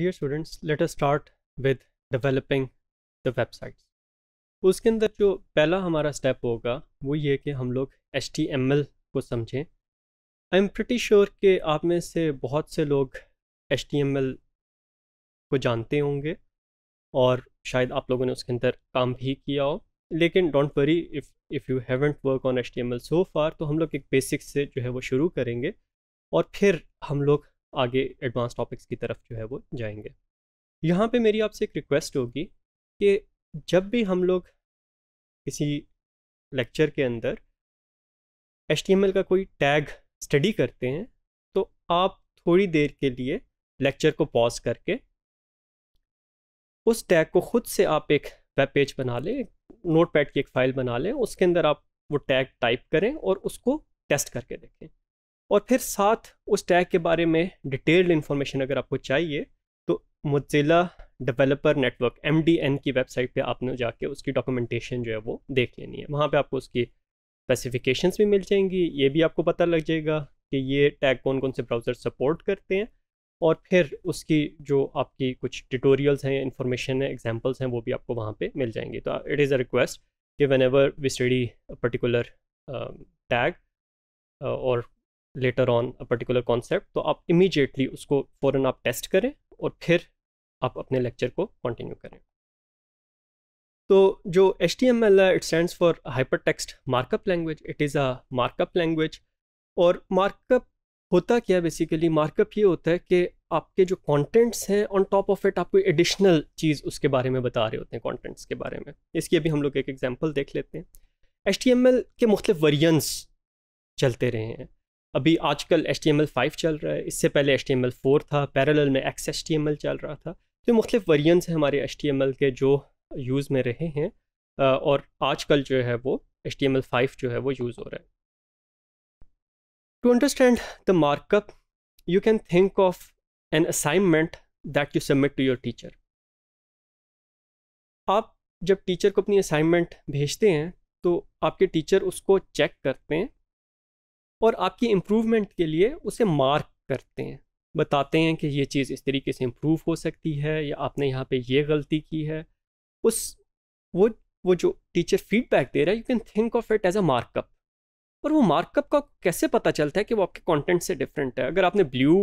Dear students let us start with developing the websites उसके अंदर जो पहला हमारा स्टेप होगा वो ये कि हम लोग एच को समझें आई एम प्रटी श्योर कि आप में से बहुत से लोग एच को जानते होंगे और शायद आप लोगों ने उसके अंदर काम भी किया हो लेकिन don't worry if if you haven't work on H T M L so far तो हम लोग एक बेसिक से जो है वो शुरू करेंगे और फिर हम लोग आगे एडवांस टॉपिक्स की तरफ जो है वो जाएंगे यहाँ पे मेरी आपसे एक रिक्वेस्ट होगी कि जब भी हम लोग किसी लेक्चर के अंदर एच का कोई टैग स्टडी करते हैं तो आप थोड़ी देर के लिए लेक्चर को पॉज करके उस टैग को खुद से आप एक वेब पेज बना लें नोट की एक फ़ाइल बना लें उसके अंदर आप वो टैग टाइप करें और उसको टेस्ट करके देखें और फिर साथ उस टैग के बारे में डिटेल्ड इन्फॉर्मेशन अगर आपको चाहिए तो मुज़िला डेवलपर नेटवर्क एम की वेबसाइट पे आपने जाके उसकी डॉक्यूमेंटेशन जो है वो देख लेनी है वहाँ पे आपको उसकी स्पेसिफिकेशंस भी मिल जाएंगी ये भी आपको पता लग जाएगा कि ये टैग कौन कौन से ब्राउज़र सपोर्ट करते हैं और फिर उसकी जो आपकी कुछ ट्यूटोरियल्स हैं इन्फॉर्मेशन है एग्जाम्पल्स हैं वो भी आपको वहाँ पर मिल जाएंगे तो इट इज़ अ रिक्वेस्ट कि whenever we study particular tag और later on a particular concept तो आप इमीजिएटली उसको फ़ौरन आप टेस्ट करें और फिर आप अपने लेक्चर को कंटिन्यू करें तो जो एच टी एम एल है it stand for hyper text markup language it is a markup language और मार्कअप होता क्या बेसिकली मार्कअप ये होता है कि आपके जो कंटेंट्स हैं ऑन टॉप ऑफ इट आपको एडिशनल चीज़ उसके बारे में बता रहे होते हैं कंटेंट्स के बारे में इसकी अभी हम लोग एक एग्जांपल देख लेते हैं एच के मुख्तलिफ वेरियंस चलते रहे हैं अभी आजकल H T M L five चल रहा है इससे पहले H T M L four था पैरल में X H T M L चल रहा था तो मुख्तफ वरियंस हैं हमारे एच टी एम एल के जो यूज़ में रहे हैं और आजकल जो है वो H T M L five जो है वो यूज़ हो रहा है to understand the markup you can think of an assignment that you submit to your teacher आप जब टीचर को अपनी असाइनमेंट भेजते हैं तो आपके टीचर उसको चेक करते हैं और आपकी इम्प्रूवमेंट के लिए उसे मार्क करते हैं बताते हैं कि ये चीज़ इस तरीके से इम्प्रूव हो सकती है या आपने यहाँ पे ये गलती की है उस वो वो जो टीचर फीडबैक दे रहा है you can think of it as a markup और वो मार्कअप का कैसे पता चलता है कि वो आपके कंटेंट से डिफरेंट है अगर आपने ब्लू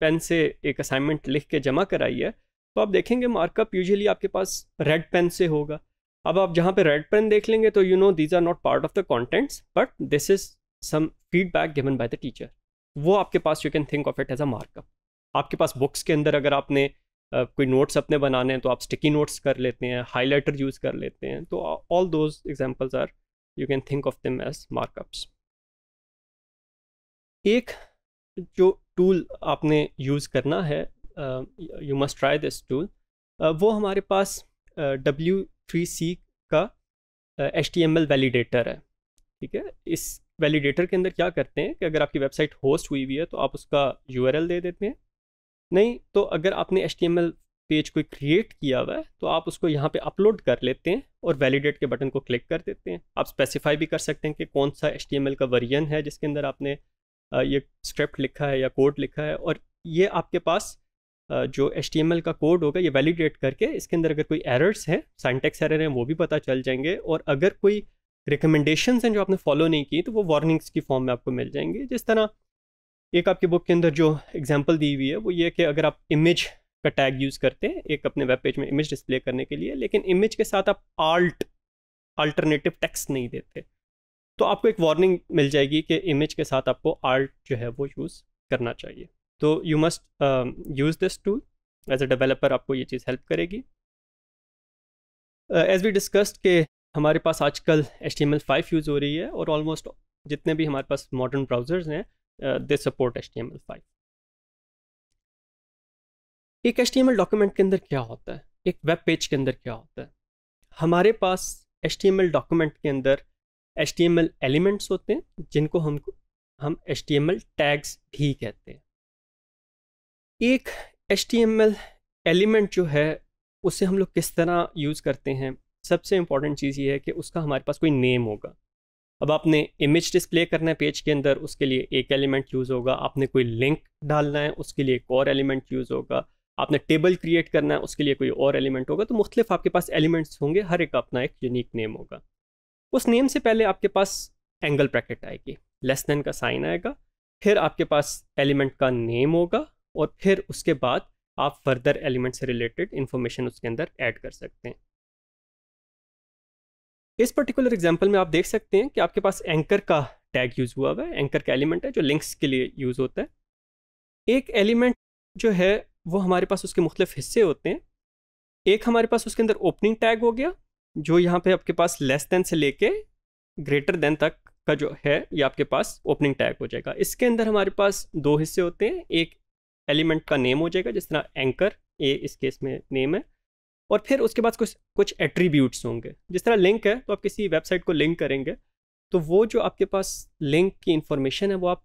पेन से एक असाइनमेंट लिख के जमा कराई है तो आप देखेंगे मार्कअप यूजुअली आपके पास रेड पेन से होगा अब आप जहाँ पे रेड पेन देख लेंगे तो you know these are not part of the contents but this is some feedback given by the teacher वो आपके पास you can think of it as a markup आपके पास बुक्स के अंदर अगर आपने Uh, कोई नोट्स अपने बनाने हैं तो आप स्टिकी नोट्स कर लेते हैं हाईलाइटर यूज़ कर लेते हैं तो all those examples are you can think of them as markups एक जो टूल आपने यूज़ करना है you must try this tool वो हमारे पास डब्ल्यू थ्री सी का एच टी एम एल है ठीक है इस वैलिडेटर के अंदर क्या करते हैं कि अगर आपकी वेबसाइट होस्ट हुई हुई है तो आप उसका यू दे देते हैं नहीं तो अगर आपने एच पेज कोई क्रिएट किया हुआ है तो आप उसको यहाँ पे अपलोड कर लेते हैं और वैलिडेट के बटन को क्लिक कर देते हैं आप स्पेसिफाई भी कर सकते हैं कि कौन सा एच का वर्जन है जिसके अंदर आपने ये स्क्रिप्ट लिखा है या कोड लिखा है और ये आपके पास जो एच का कोड होगा ये वैलिडेट करके इसके अंदर अगर कोई एरर्स हैं साइंटेक्स एरर हैं वो भी पता चल जाएंगे और अगर कोई रिकमेंडेशन हैं जो आपने फॉलो नहीं की तो वो वार्निंग्स की फॉर्म में आपको मिल जाएंगे जिस तरह एक आपकी बुक के अंदर जो एग्जाम्पल दी हुई है वो ये कि अगर आप इमेज का टैग यूज़ करते हैं एक अपने वेब पेज में इमेज डिस्प्ले करने के लिए लेकिन इमेज के साथ आप आल्ट अल्टरनेटिव टेक्स्ट नहीं देते तो आपको एक वार्निंग मिल जाएगी कि इमेज के साथ आपको आर्ट जो है वो यूज़ करना चाहिए तो you must use this tool as a developer आपको ये चीज़ हेल्प करेगी एज वी डिस्कस्ड के हमारे पास आजकल एच टी यूज़ हो रही है और ऑलमोस्ट जितने भी हमारे पास मॉडर्न ब्राउज़र्स हैं दे सपोर्ट एच टी एक एच डॉक्यूमेंट के अंदर क्या होता है एक वेब पेज के अंदर क्या होता है हमारे पास एच डॉक्यूमेंट के अंदर एच एलिमेंट्स होते हैं जिनको हम हम एच टैग्स भी कहते हैं एक एच एलिमेंट जो है उसे हम लोग किस तरह यूज़ करते हैं सबसे इंपॉर्टेंट चीज़ ये है कि उसका हमारे पास कोई नेम होगा अब आपने इमेज डिस्प्ले करना है पेज के अंदर उसके लिए एक एलिमेंट यूज़ होगा आपने कोई लिंक डालना है उसके लिए एक और एलिमेंट यूज़ होगा आपने टेबल क्रिएट करना है उसके लिए कोई और एलिमेंट होगा तो मुख्तलिफ आपके पास एलिमेंट्स होंगे हर एक अपना एक यूनिक नेम होगा उस नेम से पहले आपके पास एंगल ब्रैकेट आएगी लेस देन का साइन आएगा फिर आपके पास एलिमेंट का नेम होगा और फिर उसके बाद आप फर्दर एलिमेंट से रिलेटेड इन्फॉर्मेशन उसके अंदर ऐड कर सकते हैं इस पर्टिकुलर एग्जाम्पल में आप देख सकते हैं कि आपके पास एंकर का टैग यूज़ हुआ हुआ है एंकर का एलिमेंट है जो लिंक्स के लिए यूज़ होता है एक एलिमेंट जो है वो हमारे पास उसके मुख्तफ हिस्से होते हैं एक हमारे पास उसके अंदर ओपनिंग टैग हो गया जो यहाँ पे आपके पास लेस देन से लेके ग्रेटर देन तक का जो है ये आपके पास ओपनिंग टैग हो जाएगा इसके अंदर हमारे पास दो हिस्से होते हैं एक एलिमेंट का नेम हो जाएगा जिस तरह एंकर ए इस केस में नेम है और फिर उसके बाद कुछ कुछ एट्रीब्यूट्स होंगे जिस तरह लिंक है तो आप किसी वेबसाइट को लिंक करेंगे तो वो जो आपके पास लिंक की इंफॉर्मेशन है वो आप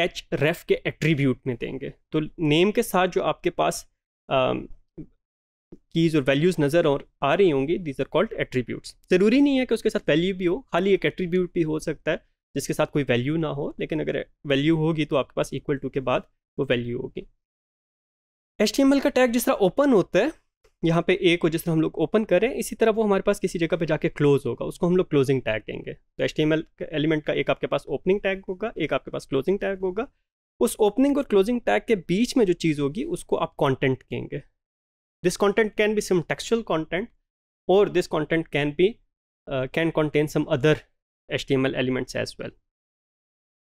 एच रेफ के एट्रीब्यूट में देंगे तो नेम के साथ जो आपके पास कीज़ और वैल्यूज़ नज़र और आ रही होंगी दीज आर कॉल्ड एट्रीब्यूट्स ज़रूरी नहीं है कि उसके साथ वैल्यू भी हो खाली एक एट्रीब्यूट भी हो सकता है जिसके साथ कोई वैल्यू ना हो लेकिन अगर वैल्यू होगी तो आपके पास इक्वल टू के बाद वो वैल्यू होगी एच का टैग जिस तरह ओपन होता है यहाँ पे ए को तरह हम लोग ओपन करें इसी तरह वो हमारे पास किसी जगह पे जाके क्लोज होगा उसको हम लोग क्लोजिंग टैग देंगे तो एच एलिमेंट का एक आपके पास ओपनिंग टैग होगा एक आपके पास क्लोजिंग टैग होगा उस ओपनिंग और क्लोजिंग टैग के बीच में जो चीज़ होगी उसको आप कॉन्टेंट कहेंगे this content can be some textual content और this content can be can contain some other H elements as well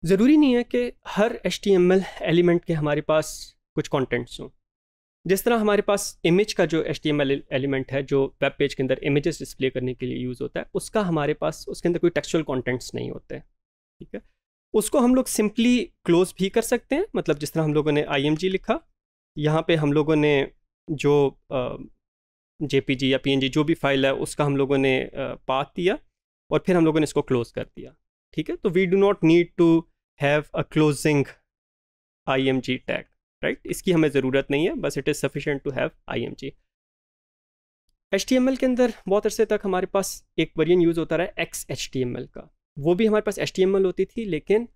ज़रूरी नहीं है कि हर एच एलिमेंट के हमारे पास कुछ कॉन्टेंट्स हों जिस तरह हमारे पास इमेज का जो एच एलिमेंट है जो वेब पेज के अंदर इमेजेस डिस्प्ले करने के लिए यूज़ होता है उसका हमारे पास उसके अंदर कोई टेक्सुअल कॉन्टेंट्स नहीं होते ठीक है उसको हम लोग सिंपली क्लोज भी कर सकते हैं मतलब जिस तरह हम लोगों ने आई लिखा यहाँ पे हम लोगों ने जो जे या पी जो भी फाइल है उसका हम लोगों ने पाथ दिया और फिर हम लोगों ने इसको क्लोज कर दिया ठीक है तो we do not need to have a closing I tag right right? इसकी हमें ज़रूरत नहीं है बस it is sufficient to have I H के अंदर बहुत अरसे तक हमारे पास एक वर्जन यूज़ होता रहा एक्स एच का वो भी हमारे पास एच होती थी लेकिन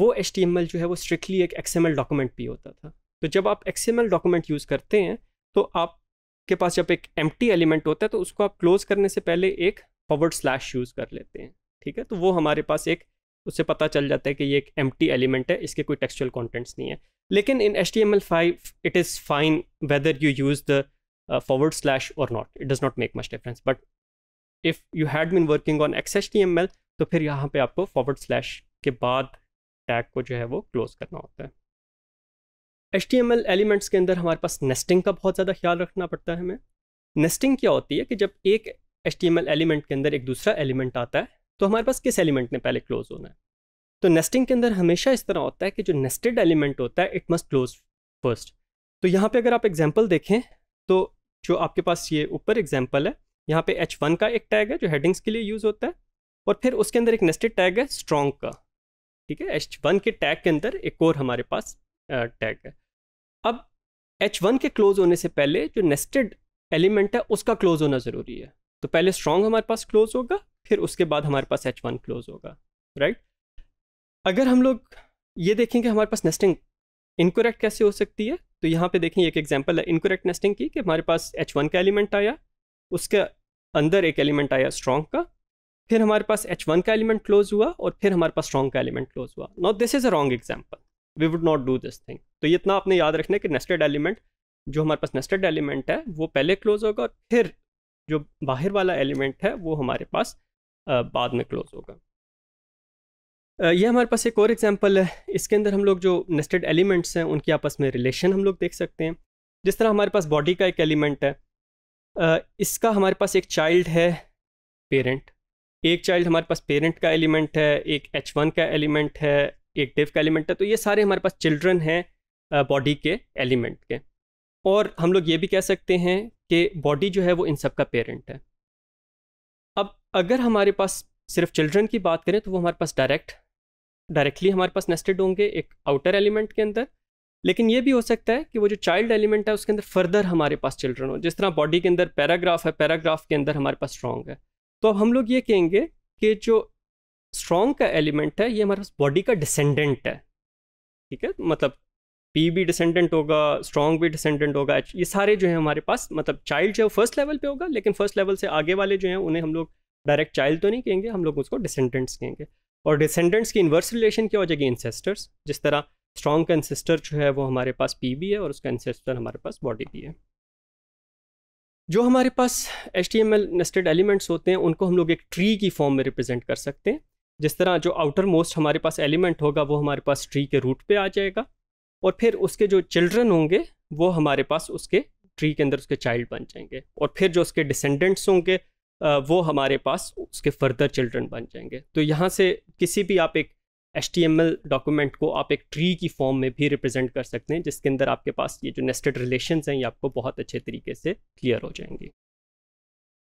वो एच जो है वो स्ट्रिक्टली एक एक्स डॉक्यूमेंट भी होता था तो जब आप एक्स डॉक्यूमेंट यूज़ करते हैं तो आपके पास जब एक एम एलिमेंट होता है तो उसको आप क्लोज़ करने से पहले एक फॉरवर्ड स्लैश यूज़ कर लेते हैं ठीक है तो वो हमारे पास एक उससे पता चल जाता है कि ये एक एम एलिमेंट है इसके कोई टेक्सचुअल कॉन्टेंट्स नहीं है लेकिन in H T M L five it is fine whether you use the slash और not it does not make much difference but if you had been working on X H T M L तो फिर यहाँ पे आपको forward slash के बाद tag को जो है वो क्लोज करना होता है H T M L elements के अंदर हमारे पास नेस्टिंग का बहुत ज़्यादा ख्याल रखना पड़ता है हमें नेस्टिंग क्या होती है कि जब एक H T M L element के अंदर एक दूसरा एलिमेंट आता है तो हमारे पास किस एलिमेंट ने पहले क्लोज होना है तो नेस्टिंग के अंदर हमेशा इस तरह होता है कि जो नेस्टेड एलिमेंट होता है इट मस्ट क्लोज फर्स्ट तो यहाँ पे अगर आप एग्जाम्पल देखें तो जो आपके पास ये ऊपर एग्जाम्पल है यहाँ पे एच वन का एक टैग है जो हेडिंग्स के लिए यूज़ होता है और फिर उसके अंदर एक नेस्टेड टैग है स्ट्रॉन्ग का ठीक है एच वन के टैग के अंदर एक और हमारे पास टैग है अब एच वन के क्लोज होने से पहले जो नेस्टेड एलिमेंट है उसका क्लोज होना ज़रूरी है तो पहले स्ट्रॉन्ग हमारे पास क्लोज होगा फिर उसके बाद हमारे पास एच वन क्लोज होगा राइट right? अगर हम लोग ये देखें कि हमारे पास नेस्टिंग इनकोरेक्ट कैसे हो सकती है तो यहाँ पे देखें एक एग्जांपल है इनकोरेक्ट नेस्टिंग की कि हमारे पास एच वन का एलिमेंट आया उसके अंदर एक एलिमेंट आया स्ट्रॉन्ग का फिर हमारे पास एच वन का एलिमेंट क्लोज हुआ और फिर हमारे पास स्ट्रॉन्ग का एलिमेंट क्लोज हुआ not this is a wrong example we would not do this thing तो ये इतना आपने याद रखना है कि नेस्टेड एलिमेंट जो हमारे पास नेस्टेड एलिमेंट है वो पहले क्लोज होगा और फिर जो बाहर वाला एलिमेंट है वो हमारे पास बाद में क्लोज होगा ये हमारे पास एक और एग्जांपल है इसके अंदर हम लोग जो नेस्टेड एलिमेंट्स हैं उनकी आपस में रिलेशन हम लोग देख सकते हैं जिस तरह हमारे पास बॉडी का एक एलिमेंट है इसका हमारे पास एक चाइल्ड है पेरेंट एक चाइल्ड हमारे पास पेरेंट का एलिमेंट है एक एच वन का एलिमेंट है एक डिव का एलिमेंट है तो ये सारे हमारे पास चिल्ड्रन हैं बॉडी के एलिमेंट के और हम लोग ये भी कह सकते हैं कि बॉडी जो है वो इन सब का पेरेंट है अब अगर हमारे पास सिर्फ चिल्ड्रन की बात करें तो वो हमारे पास डायरेक्ट डायरेक्टली हमारे पास नेस्टेड होंगे एक आउटर एलिमेंट के अंदर लेकिन ये भी हो सकता है कि वो जो चाइल्ड एलिमेंट है उसके अंदर फर्दर हमारे पास चिल्ड्रन हो जिस तरह बॉडी के अंदर पैराग्राफ है पैराग्राफ के अंदर हमारे पास स्ट्रॉन्ग है तो अब हम लोग ये कहेंगे कि जो स्ट्रॉन्ग का एलिमेंट है ये हमारे पास बॉडी का डिसेंडेंट है ठीक है मतलब पी भी डिसेंडेंट होगा स्ट्रॉन्ग भी डिसेंडेंट होगा ये सारे जो है हमारे पास मतलब चाइल्ड जो है फर्स्ट लेवल पर होगा लेकिन फर्स्ट लेवल से आगे वाले जो हैं उन्हें हम लोग डायरेक्ट चाइल्ड तो नहीं कहेंगे हम लोग उसको डिसेंडेंट्स कहेंगे और डिसेंडेंट्स की इन्वर्स रिलेशन क्या हो जाएगी इंसेस्टर्स जिस तरह स्ट्रॉन्ग का इंसेस्टर जो है वो हमारे पास पी भी है और उसका इंसेस्टर हमारे पास बॉडी भी है जो हमारे पास H T M L nested elements होते हैं उनको हम लोग एक ट्री की फॉर्म में रिप्रेजेंट कर सकते हैं जिस तरह जो आउटर मोस्ट हमारे पास एलिमेंट होगा वो हमारे पास ट्री के रूट पे आ जाएगा और फिर उसके जो चिल्ड्रन होंगे वो हमारे पास उसके ट्री के अंदर उसके चाइल्ड बन जाएंगे और फिर जो उसके डिसेंडेंट्स होंगे वो हमारे पास उसके फर्दर चिल्ड्रन बन जाएंगे तो यहाँ से किसी भी आप एक एच डॉक्यूमेंट को आप एक ट्री की फॉर्म में भी रिप्रेजेंट कर सकते हैं जिसके अंदर आपके पास ये जो नेस्टेड रिलेशन हैं ये आपको बहुत अच्छे तरीके से क्लियर हो जाएंगे